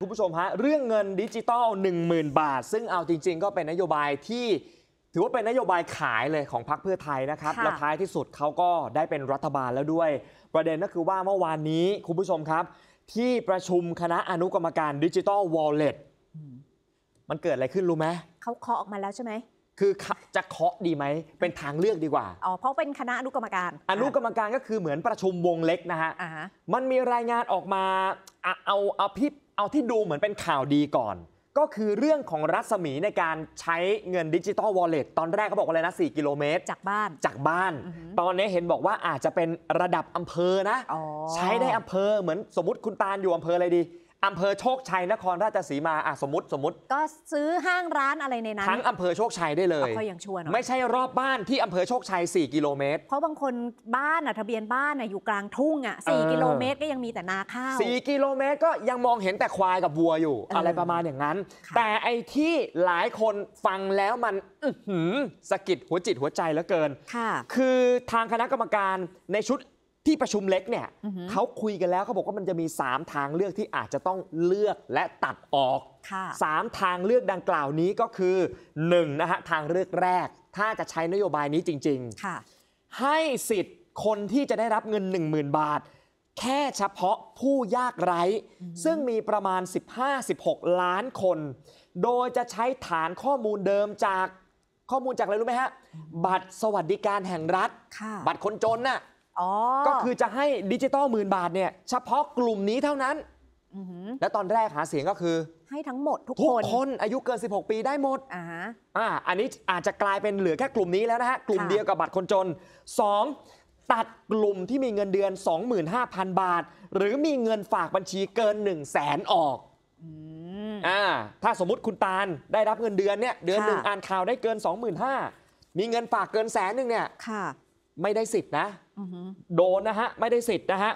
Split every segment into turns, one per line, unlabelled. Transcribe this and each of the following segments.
คุณผู้ชมฮะเรื่องเงินดิจิตอล10,000บาท ซึ่งเอาจริงๆก็เป็นนโยบายที่ถือว่าเป็นนโยบายขายเลยของพรรคเพื่อไทยนะครับและท้ายที่สุดเขาก็ได้เป็นรัฐบาลแล้วด้วย ประเด็นก็คือว่าเมื่อวานนี้คุณผู้ชมครับ ที่ประชุมคณะอนุกรรมการดิจิตอลวอลเล็ตมันเกิดอะไรขึ้นรู้ไหม
เขาเคาะออกมาแล้วใช่ไหม
คือจะเคาะดีไหม เป็นทางเลือกดีกว่า
อ๋อเพราะเป็นคณะอนุกรรมการ
อนุกรรมการก็คือเหมือนประชุมวงเล็กนะฮะมันมีรายงานออกมาเอาเอพิปเอาที่ดูเหมือนเป็นข่าวดีก่อน ก็คือเรื่องของรัศมีในการใช้เงินดิจิตอลวอลเล็ตตอนแรกเขาบอกว่าอะไรนะ 4 กิโลเมตร จากบ้านจากบ้าน ตอนนี้เห็นบอกว่าอาจจะเป็นระดับอำเภอนะ ใช้ได้อำเภอเหมือนสมมติคุณตาลอยู่อำเภออะไรดีอำเภอโชคชัยนครราชสีมาอ่ะสมมติสมมติ ก็
ซื้อห้างร้านอะไรในนั้นทั้งอ
ำเภอโชคชัยได้เลยก็ยังชวนไม่ใช่รอบบ้านที่อำเภอโชคชัย 4กิโลเมตรเพราะบางคนบ้านอ่ะทะเบียนบ้าน
อ่ะอยู่กลางทุ่งอ่ะ4กิโลเมตรก็ยังมีแต่นาข้าว
4กิโลเมตรก็ยังมองเห็นแต่ควายกับวัวอยู่ อะไรประมาณอย่างนั้น แต่ไอ้ที่หลายคนฟังแล้วมันสะกิดหัวจิตหัวใจเหลือเกินค่ะ คือทางคณะกรรมการในชุดที่ประชุมเล็กเนี่ย เขาคุยกันแล้วเขาบอกว่ามันจะมี 3 ทางเลือกที่อาจจะต้องเลือกและตัดออก 3 ทางเลือกดังกล่าวนี้ก็คือ 1 นะฮะ ทางเลือกแรก ถ้าจะใช้นโยบายนี้จริงๆ ให้สิทธิ์คนที่จะได้รับเงิน 10,000 บาท แค่เฉพาะผู้ยากไร้ซึ่งมีประมาณ 15-16 ล้านคน โดยจะใช้ฐานข้อมูลเดิมจากข้อมูลจากอะไรรู้ไหมฮะบัตรสวัสดิการแห่งรัฐ บัตรคนจนน่ะอก็คือจะให้ดิจิตอลหมื่นบาทเนี่ยเฉพาะกลุ่มนี้เท่านั้น และตอนแรกหาเสียงก็คือให้ทั้งหมดทุกทุกคน อายุเกิน 16 ปีได้หมดอ่าอันนี้อาจจะกลายเป็นเหลือแค่กลุ่มนี้แล้วนะฮะ กลุ่มเดียวกับบัตรคนจน 2. ตัดกลุ่มที่มีเงินเดือน 25,000 บาท หรือมีเงินฝากบัญชีเกิน 1 0 0 0 0แสนออกอ่าถ้าสมมติคุณตาลได้รับเงินเดือนเนี่ยเดือนหนึ่งอ่านข่าวได้เกิน25,000มีเงินฝากเกินแสนหนึ่งเนี่ยค่ะไม่ได้สิทธินะโดนนะฮะ ไม่ได้สิทธินะฮะ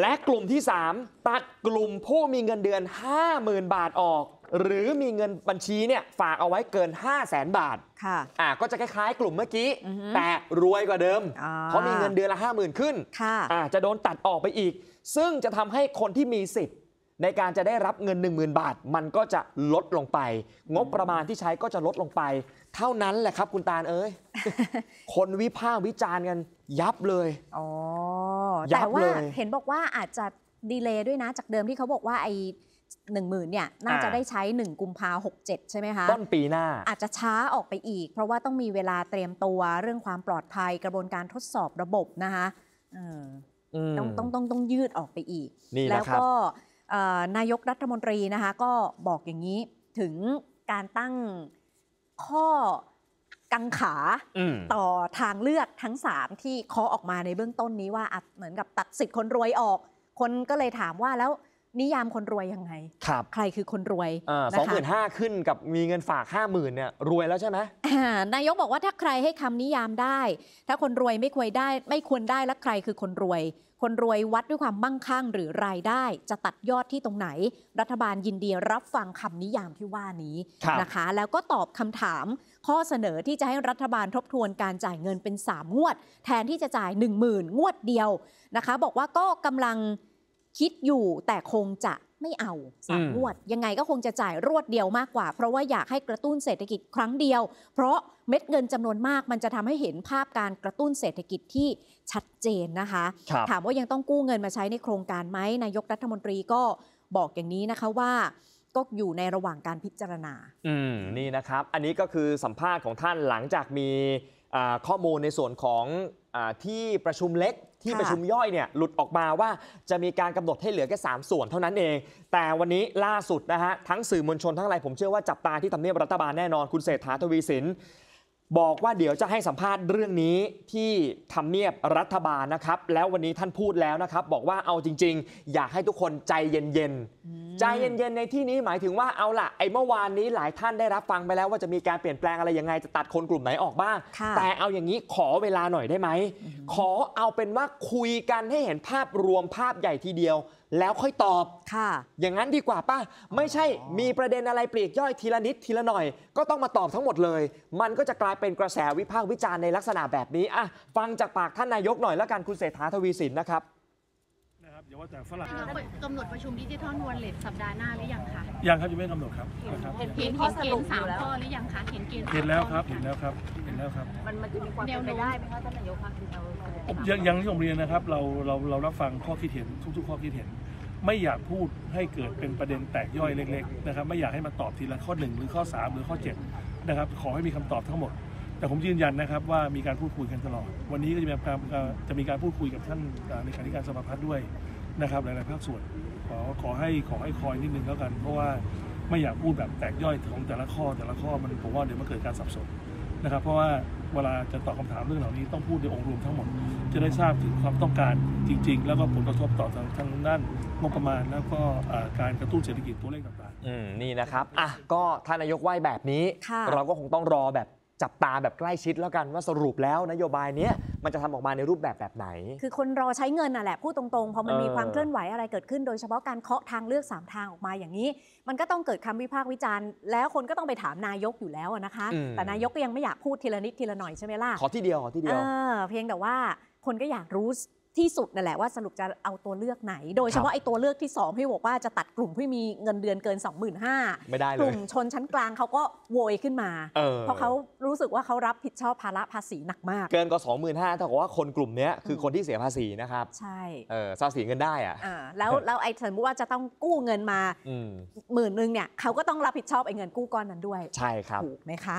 และกลุ่มที่ 3 ตัดกลุ่มผู้มีเงินเดือน 50,000 บาทออก หรือมีเงินบัญชีเนี่ยฝากเอาไว้เกิน 5 0 0แสนบาทค่ะอ่าก็จะคล้ายๆ กลุ่มเมื่อกี้ แต่รวยกว่าเดิม เพราะมีเงินเดือนละ 50,000 ขึ้นค่ะอ่าจะโดนตัดออกไปอีก ซึ่งจะทำให้คนที่มีสิทธิ์ ในการจะได้รับเงิน 10,000 บาท มันก็จะลดลงไป งบประมาณที่ใช้ก็จะลดลงไปเท่านั้นแหละครับคุณตาเอ้ยคนวิพากษ์วิจารณ์กัน ยับเลยอ๋อ
แต่ว่าเห็นบอกว่าอาจจะดีเลย์ด้วยนะจากเดิมที่เขาบอกว่าไอหนึ่งหมื่นเนี่ยน่าจะได้ใช้ 1 กุมภาหกเจ็ดใช่ไหมคะต้น
ปีหน้า อาจ
จะช้าออกไปอีก เพราะว่าต้องมีเวลาเตรียมตัวเรื่องความปลอดภัย กระบวนการทดสอบระบบนะคะต้องต้องต้องต้องยืดออกไปอีกแล้วก็นายกรัฐมนตรีนะคะก็บอกอย่างนี้ถึงการตั้งข้อังขาต่อทางเลือกทั้ง 3 ที่เคาะออกมาในเบื้องต้นนี้ว่า เหมือนกับตัดสิทธิ์คนรวยออก คนก็เลยถามว่าแล้วนิยามคนรวยยังไงครับใครคือคนรวย
สองหมื่นห้าขึ้นกับมีเงินฝากห้าหมื่นเนี่ยรวยแล้วใช่ไหม
นายกบอกว่าถ้าใครให้คำนิยามได้ ถ้าคนรวยไม่ควรได้ไม่ควรได้และใครคือคนรวย คนรวยวัดด้วยความมั่งคั่งหรือรายได้ จะตัดยอดที่ตรงไหน รัฐบาลยินดีรับฟังคำนิยามที่ว่านี้นะคะ แล้วก็ตอบคำถามข้อเสนอที่จะให้รัฐบาลทบทวนการจ่ายเงินเป็น3งวด แทนที่จะจ่าย 1 0,000 งวดเดียวนะคะ บอกว่าก็กำลังคิดอยู่แต่คงจะไม่เอาสามงวด ยังไงก็คงจะจ่ายรวดเดียวมากกว่าเพราะว่าอยากให้กระตุ้นเศรษฐกิจครั้งเดียว เพราะเม็ดเงินจำนวนมาก มันจะทำให้เห็นภาพการกระตุ้นเศรษฐกิจที่ชัดเจนนะคะคถามว่ายังต้องกู้เงินมาใช้ในโครงการไหมนายกรัฐมนตรีก็บอกอย่างนี้นะคะว่า ก็อยู่ในระหว่างการพิจารณา
อืมนี่นะครับ อันนี้ก็คือสัมภาษณ์ของท่านหลังจากมีข้อมูลในส่วนของอที่ประชุมเล็กที่ประชุมย่อยเนี่ยหลุดออกมาว่าจะมีการกำหนดให้เหลือแค่3ส่วนเท่านั้นเอง แต่วันนี้ล่าสุดนะฮะ ทั้งสื่อมวลชนทั้งหลายผมเชื่อว่าจับตาที่ทำเนียบรัฐบาลแน่นอนคุณเศรษฐาทวีสินบอกว่าเดี๋ยวจะให้สัมภาษณ์เรื่องนี้ที่ทำเนียบรัฐบาลนะครับแล้ววันนี้ท่านพูดแล้วนะครับบอกว่าเอาจริง ๆ อยากให้ทุกคนใจเย็นๆใจเย็นๆในที่นี้หมายถึงว่าเอาล่ะไอ้เมื่อวานนี้หลายท่านได้รับฟังไปแล้ว ว่าจะมีการเปลี่ยนแปลงอะไรยังไงจะตัดคนกลุ่มไหนออกบ้างแต่เอาอย่างนี้ขอเวลาหน่อยได้ไหมขอเอาเป็นว่าคุยกันให้เห็นภาพรวมภาพใหญ่ทีเดียวแล้วค่อยตอบค่ะ อย่างนั้นดีกว่าป้า ไม่ใช่ มีประเด็นอะไรปลีกย่อยทีละนิด ทีละหน่อยก็ต้องมาตอบทั้งหมดเลย มันก็จะกลายเป็นกระแสวิพากษ์วิจารณ์ในลักษณะแบบนี้อ่ะฟังจากปากท่านนายกหน่อยแล้วกันคุณเศรษฐาทวีสินนะครับครับอย่าว่าแต่ฝรั่งกำห
นดประชุมดิจิทัลวอลเล็ตสัปดาห์หน้าหรือยังคะ
ยังครับยังไม่กำหนดครับเห็นเห็นข้อสรุปแามข้อหรื
อยังคะ เห็นเกณฑ์ เห็นแล้ว
ครับ เห็นแล้วครับ เห็นแล้วครับ
มันมันจะมีความเป็นไปได้ไหมคะท่านนายกคเยังย
ังที่ผมเรียนนะครับ เราเราเรารับฟังข้อคิดเห็นทุกๆข้อคิดเห็น ไม่อยากพูดให้เกิดเป็นประเด็นแตกย่อยเล็กๆนะครับ ไม่อยากให้มาตอบทีละข้อหนึ่งหรือข้อสามหรือข้อเจ็ดนะครับ ขอให้มีคำตอบทั้งหมดแต่ผมยืนยันนะครับว่ามีการพูดคุยกันตลอด วันนี้ก็จะมีการจะมีการพูดคุยกับท่านในการที่การสภาพัฒน์ด้วยนะครับ หลายๆภาคส่วนขอขอให้ขอให้คอยนิดนึงแล้วกัน เพราะว่าไม่อยากพูดแบบแตกย่อยของแต่ละข้อแต่ละข้อมันผมว่าเดี๋ยวมันเกิดการสับสนนะครับเพราะว่าเวลาจะตอบคาถามเรื่องเหล่านี้ต้องพูดในองค์รวมทั้งหมด จะได้ทราบถึงความต้องการจริงๆ แล้วก็ผลกระทบต่อทางทางด้านงบประมาณแล้วก็การกระตุ้นเศรษฐกิจตัวเลขต่างๆนี่นะครับอ่ะก็ท่านนายกไหวแบบนี้ เราก็คงต้องรอแบบจับตาแบบใกล้ชิดแล้วกัน ว่าสรุปแล้วนโยบายเนี้ยมันจะทำออกมาในรูปแบบแบบไหน ค
ือคนรอใช้เงินน่ะแหละพูดตรงๆพอมันมีความเคลื่อนไหวอะไรเกิดขึ้น โดยเฉพาะการเคาะทางเลือก 3 ทางออกมาอย่างนี้ มันก็ต้องเกิดคำวิพากษ์วิจารณ์ แล้วคนก็ต้องไปถามนายกอยู่แล้วนะคะ แต่นายกก็ยังไม่อยากพูดทีละนิดทีละหน่อยใช่ไหมล่ะขอที่เดียวขอที่เดียวเออเพียงแต่ว่าคนก็อยากรู้ที่สุดนั่นแหละว่าสรุปจะเอาตัวเลือกไหน โดยเฉพาะไอ้ตัวเลือกที่2พี่บอกว่าจะตัดกลุ่มที่มีเงินเดือนเกิน2 5งหมไ
ม่ได้เลยกลุ่มช
นชั้นกลางเขาก็โวยขึ้นมา เพราะเขารู้สึกว่าเขารับผิดชอบภาระภาษีหนักม
าก เกินกว่าสอง่นห้าถ้าบอบว่าคนกลุ่มนี้คือคนที่เสียภาษีนะครับ ใช่เออภาษีเงินได้อะ
แล้วแล้วไอ้สมมติว่าจะต้องกู้เงินมาหมื่นหนึ่งเนี่ยเขาก็ต้องรับผิดชอบไอ้เงินกู้ก้อนนั้นด้วย ใช่ครับถูกไหมคะ